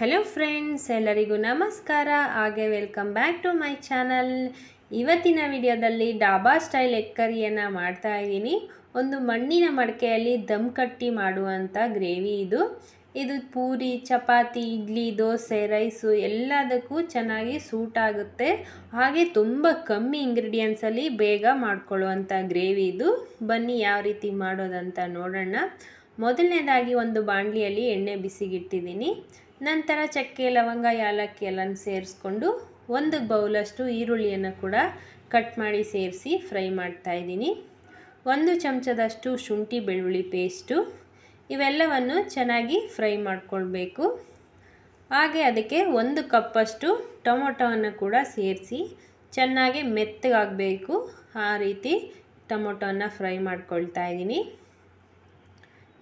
hello friends ಎಲ್ಲರಿಗೂ ನಮಸ್ಕಾರ ಹಾಗೆ welcome back to my channel ಇವತ್ತಿನ ವಿಡಿಯೋದಲ್ಲಿ ಡಾಬಾ ಸ್ಟೈಲ್ ಎಕ್ಕರಿಯನ್ನು ಮಾಡ್ತಾ ಇದ್ದೀನಿ ಒಂದು ಮಣ್ಣಿನ ಮಡಕೆಯಲ್ಲಿ ದಮ್ ಕಟ್ಟಿ ಮಾಡುವಂಥ ಗ್ರೇವಿ ಇದು ಇದು ಪೂರಿ ಚಪಾತಿ ಇಡ್ಲಿ ದೋಸೆ ರೈಸು ಎಲ್ಲದಕ್ಕೂ ಚೆನ್ನಾಗಿ ಸೂಟ್ ಆಗುತ್ತೆ ಹಾಗೆ ತುಂಬ ಕಮ್ಮಿ ಇಂಗ್ರೀಡಿಯೆಂಟ್ಸಲ್ಲಿ ಬೇಗ ಮಾಡ್ಕೊಳ್ಳುವಂಥ ಗ್ರೇವಿ ಇದು ಬನ್ನಿ ಯಾವ ರೀತಿ ಮಾಡೋದಂತ ನೋಡೋಣ ಮೊದಲನೇದಾಗಿ ಒಂದು ಬಾಣಲಿಯಲ್ಲಿ ಎಣ್ಣೆ ಬಿಸಿಗಿಟ್ಟಿದ್ದೀನಿ ನಂತರ ಚಕ್ಕೆ ಲವಂಗ ಯಾಲಕ್ಕಿ ಎಲ್ಲನೂ ಸೇರಿಸ್ಕೊಂಡು ಒಂದು ಬೌಲಷ್ಟು ಈರುಳ್ಳಿಯನ್ನು ಕೂಡ ಕಟ್ ಮಾಡಿ ಸೇರಿಸಿ ಫ್ರೈ ಮಾಡ್ತಾ ಒಂದು ಚಮಚದಷ್ಟು ಶುಂಠಿ ಬೆಳ್ಳುಳ್ಳಿ ಪೇಸ್ಟು ಇವೆಲ್ಲವನ್ನು ಚೆನ್ನಾಗಿ ಫ್ರೈ ಮಾಡಿಕೊಳ್ಬೇಕು ಹಾಗೆ ಅದಕ್ಕೆ ಒಂದು ಕಪ್ಪಷ್ಟು ಟೊಮೊಟೊವನ್ನು ಕೂಡ ಸೇರಿಸಿ ಚೆನ್ನಾಗಿ ಮೆತ್ತಗಾಗಬೇಕು ಆ ರೀತಿ ಟೊಮೊಟೊವನ್ನು ಫ್ರೈ ಮಾಡ್ಕೊಳ್ತಾ ಇದ್ದೀನಿ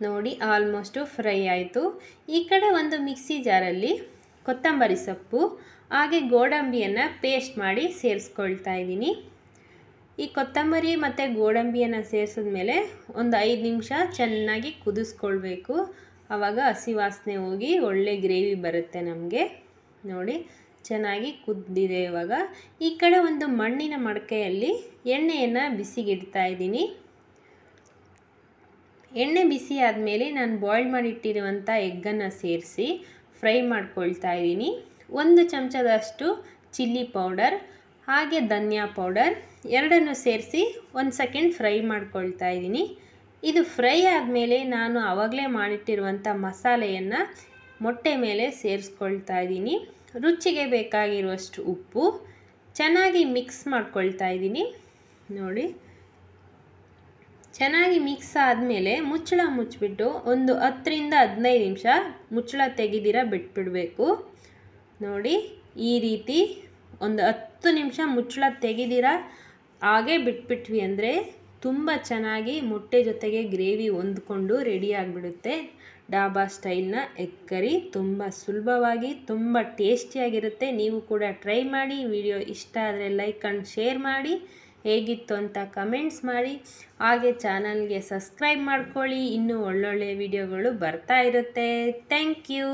ನೋಡಿ ಆಲ್ಮೋಸ್ಟು ಫ್ರೈ ಆಯಿತು ಈ ಕಡೆ ಒಂದು ಮಿಕ್ಸಿ ಜಾರಲ್ಲಿ ಕೊತ್ತಂಬರಿ ಸೊಪ್ಪು ಹಾಗೆ ಗೋಡಂಬಿಯನ್ನು ಪೇಸ್ಟ್ ಮಾಡಿ ಸೇರಿಸ್ಕೊಳ್ತಾ ಇದ್ದೀನಿ ಈ ಕೊತ್ತಂಬರಿ ಮತ್ತು ಗೋಡಂಬಿಯನ್ನು ಸೇರಿಸಿದ ಮೇಲೆ ಒಂದು ಐದು ನಿಮಿಷ ಚೆನ್ನಾಗಿ ಕುದಿಸ್ಕೊಳ್ಬೇಕು ಆವಾಗ ಹಸಿ ವಾಸನೆ ಹೋಗಿ ಒಳ್ಳೆ ಗ್ರೇವಿ ಬರುತ್ತೆ ನಮಗೆ ನೋಡಿ ಚೆನ್ನಾಗಿ ಕುದ್ದಿದೆ ಇವಾಗ ಈ ಕಡೆ ಒಂದು ಮಣ್ಣಿನ ಮಡಕೆಯಲ್ಲಿ ಎಣ್ಣೆಯನ್ನು ಬಿಸಿಗಿಡ್ತಾ ಇದ್ದೀನಿ ಎಣ್ಣೆ ಬಿಸಿ ಆದಮೇಲೆ ನಾನು ಬಾಯ್ಲ್ ಮಾಡಿಟ್ಟಿರುವಂಥ ಎಗ್ಗನ್ನು ಸೇರಿಸಿ ಫ್ರೈ ಮಾಡ್ಕೊಳ್ತಾ ಇದ್ದೀನಿ ಒಂದು ಚಮಚದಷ್ಟು ಚಿಲ್ಲಿ ಪೌಡರ್ ಹಾಗೆ ಧನಿಯಾ ಪೌಡರ್ ಎರಡನ್ನು ಸೇರಿಸಿ ಒಂದು ಸೆಕೆಂಡ್ ಫ್ರೈ ಮಾಡ್ಕೊಳ್ತಾ ಇದ್ದೀನಿ ಇದು ಫ್ರೈ ಆದಮೇಲೆ ನಾನು ಆವಾಗಲೇ ಮಾಡಿಟ್ಟಿರುವಂಥ ಮಸಾಲೆಯನ್ನು ಮೊಟ್ಟೆ ಮೇಲೆ ಸೇರಿಸ್ಕೊಳ್ತಾ ಇದ್ದೀನಿ ರುಚಿಗೆ ಬೇಕಾಗಿರುವಷ್ಟು ಉಪ್ಪು ಚೆನ್ನಾಗಿ ಮಿಕ್ಸ್ ಮಾಡ್ಕೊಳ್ತಾ ಇದ್ದೀನಿ ನೋಡಿ ಚೆನ್ನಾಗಿ ಮಿಕ್ಸ್ ಆದಮೇಲೆ ಮುಚ್ಚಳ ಮುಚ್ಚಿಬಿಟ್ಟು ಒಂದು ಹತ್ತರಿಂದ ಹದಿನೈದು ನಿಮಿಷ ಮುಚ್ಚಳ ತೆಗೆದಿರ ಬಿಟ್ಬಿಡಬೇಕು ನೋಡಿ ಈ ರೀತಿ ಒಂದು ಹತ್ತು ನಿಮಿಷ ಮುಚ್ಚಳ ತೆಗೆದಿರ ಹಾಗೆ ಬಿಟ್ಬಿಟ್ವಿ ಅಂದರೆ ತುಂಬ ಚೆನ್ನಾಗಿ ಮೊಟ್ಟೆ ಜೊತೆಗೆ ಗ್ರೇವಿ ಹೊಂದ್ಕೊಂಡು ರೆಡಿ ಆಗಿಬಿಡುತ್ತೆ ಡಾಬಾ ಸ್ಟೈಲ್ನ ಎಕ್ಕರಿ ಕರಿ ತುಂಬ ಸುಲಭವಾಗಿ ತುಂಬ ಟೇಸ್ಟಿಯಾಗಿರುತ್ತೆ ನೀವು ಕೂಡ ಟ್ರೈ ಮಾಡಿ ವಿಡಿಯೋ ಇಷ್ಟ ಆದರೆ ಲೈಕ್ ಆ್ಯಂಡ್ ಶೇರ್ ಮಾಡಿ ಹೇಗಿತ್ತು ಅಂತ ಕಮೆಂಟ್ಸ್ ಮಾಡಿ ಹಾಗೆ ಚಾನಲ್ಗೆ ಸಬ್ಸ್ಕ್ರೈಬ್ ಮಾಡ್ಕೊಳ್ಳಿ ಇನ್ನೂ ಒಳ್ಳೊಳ್ಳೆ ವಿಡಿಯೋಗಳು ಬರ್ತಾ ಇರುತ್ತೆ ಥ್ಯಾಂಕ್ ಯು